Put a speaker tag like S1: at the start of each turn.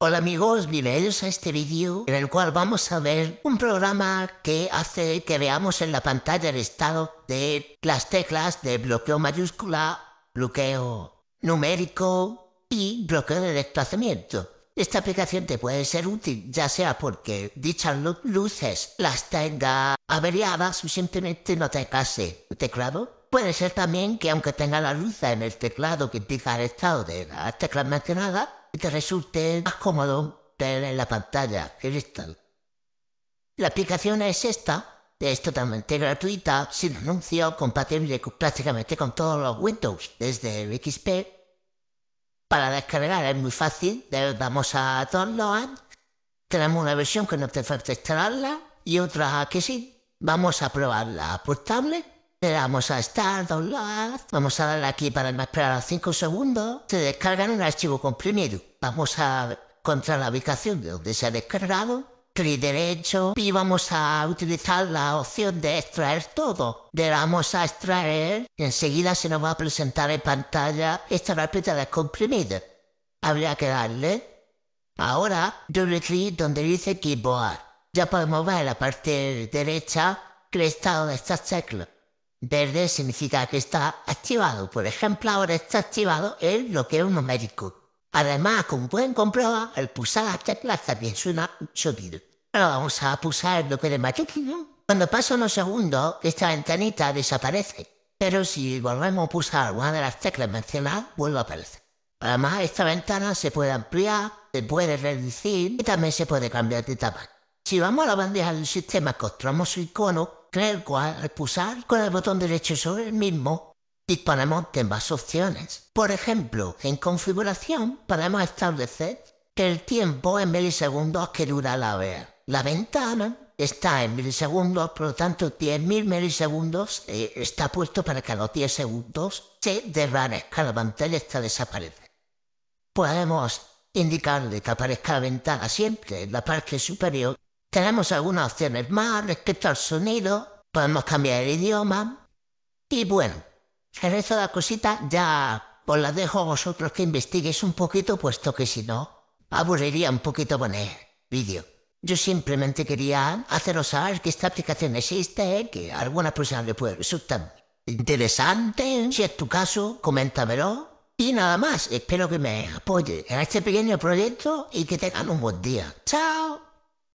S1: Hola amigos, bienvenidos a este vídeo en el cual vamos a ver un programa que hace que veamos en la pantalla el estado de las teclas de bloqueo mayúscula, bloqueo numérico y bloqueo de desplazamiento. Esta aplicación te puede ser útil ya sea porque dichas luces las tenga averiadas o simplemente no te case teclado puede ser también que aunque tenga la luz en el teclado que indica el estado de las teclas mencionadas, y te resulte más cómodo ver en la pantalla Crystal. La aplicación es esta, es totalmente gratuita, sin anuncio, compatible prácticamente con todos los Windows, desde XP. Para descargar es muy fácil, Vamos a Download, tenemos una versión que no te falta instalarla y otra que sí. Vamos a probarla por le damos a Start, Download, vamos a darle aquí para esperar 5 segundos, se en un archivo comprimido. Vamos a encontrar la ubicación de donde se ha descargado, clic derecho y vamos a utilizar la opción de extraer todo. Le damos a extraer y enseguida se nos va a presentar en pantalla esta carpeta comprimido. Habría que darle. Ahora, doble clic donde dice Keyboard. Ya podemos ver en la parte derecha que estado de estas teclas. Verde significa que está activado. Por ejemplo, ahora está activado el bloqueo numérico. Además, como pueden comprobar, el pulsar las teclas también suena sonido. Ahora vamos a pulsar el bloqueo de matrícula. Cuando pasan unos segundos, esta ventanita desaparece. Pero si volvemos a pulsar alguna de las teclas mencionadas, vuelve a aparecer. Además, esta ventana se puede ampliar, se puede reducir y también se puede cambiar de tamaño. Si vamos a la bandeja del sistema, encontramos su icono crear cual al pulsar con el botón derecho sobre el mismo disponemos de más opciones. Por ejemplo, en configuración podemos establecer que el tiempo en milisegundos que dura la vea. La ventana está en milisegundos, por lo tanto 10.000 milisegundos eh, está puesto para que a los 10 segundos se desvanezca la pantalla está desaparece. Podemos indicarle que aparezca la ventana siempre en la parte superior tenemos algunas opciones más respecto al sonido, podemos cambiar el idioma. Y bueno, el resto de las cositas ya os las dejo a vosotros que investiguéis un poquito, puesto que si no, aburriría un poquito poner vídeo. Yo simplemente quería haceros saber que esta aplicación existe, que a algunas personas le puede resultar interesante. Si es tu caso, coméntamelo. Y nada más, espero que me apoye en este pequeño proyecto y que tengan un buen día. ¡Chao!